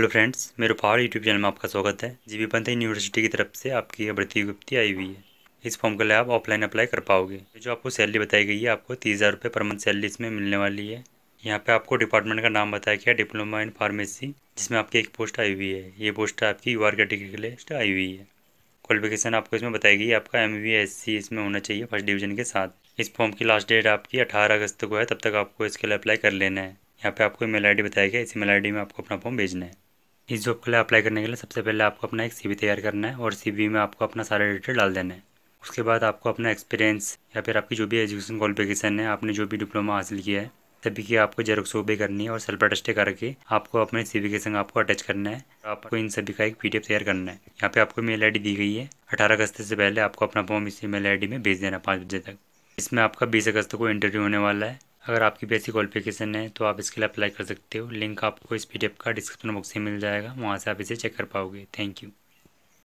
hello friends मेरे पहाड़ YouTube channel में आपका स्वागत है जी बी पंत यूनिवर्सिटी की तरफ से आपकी भर्ती विज्ञप्ति आई हुई है इस फॉर्म के लिए आप ऑफलाइन अप्लाई कर पाओगे जो आपको सैलरी बताई गई है आपको तीस हज़ार रुपये पर मंथ सैलरी इसमें मिलने वाली है यहाँ पे आपको डिपार्टमेंट का नाम बताया गया डिप्लोमा इन फार्मेसी जिसमें आपकी एक पोस्ट आई हुई है ये पोस्ट आपकी यू आर कैटेगरी के लिए आई हुई है क्वालिफिकेशन आपको इसमें बताई गई आपका एम बी एस सी इसमें होना चाहिए फर्स्ट डिवीजन के साथ इस फॉर्म की लास्ट डेट आपकी अठारह अगस्त को है तब तक आपको इसके लिए अप्लाई कर लेना है यहाँ पे आपको मेल आईडी बताया गया इस मेल आईडी में आपको अपना फॉर्म भेजना है इस जॉब के लिए अप्लाई करने के लिए सबसे पहले आपको अपना एक सीवी तैयार करना है और सीवी में आपको अपना सारा डिटेल डाल देना है उसके बाद आपको अपना एक्सपीरियंस या फिर आपकी जो भी एजुकेशन क्वालिफिकेशन है आपने जो भी डिप्लोमा हासिल किया है सभी की आपको जेरोक्स ओबे करनी है और सेल्फ अटेस्टे करके आपको अपने सीवी के संग आपको अटैच करना है आपको इन सभी का एक पीडीएफ तैयार करना है यहाँ पे आपको मेल आईडी दी गई है अठारह अगस्त से पहले आपको अपना फॉर्म इसी मेल आईडी में भेज देना पाँच बजे तक इसमें आपका बीस अगस्त को इंटरव्यू होने वाला है अगर आपकी बेसिक क्वालिफिकेशन है तो आप इसके लिए अप्लाई कर सकते हो लिंक आपको इस पी का डिस्क्रिप्शन बॉक्स में मिल जाएगा वहाँ से आप इसे चेक कर पाओगे थैंक यू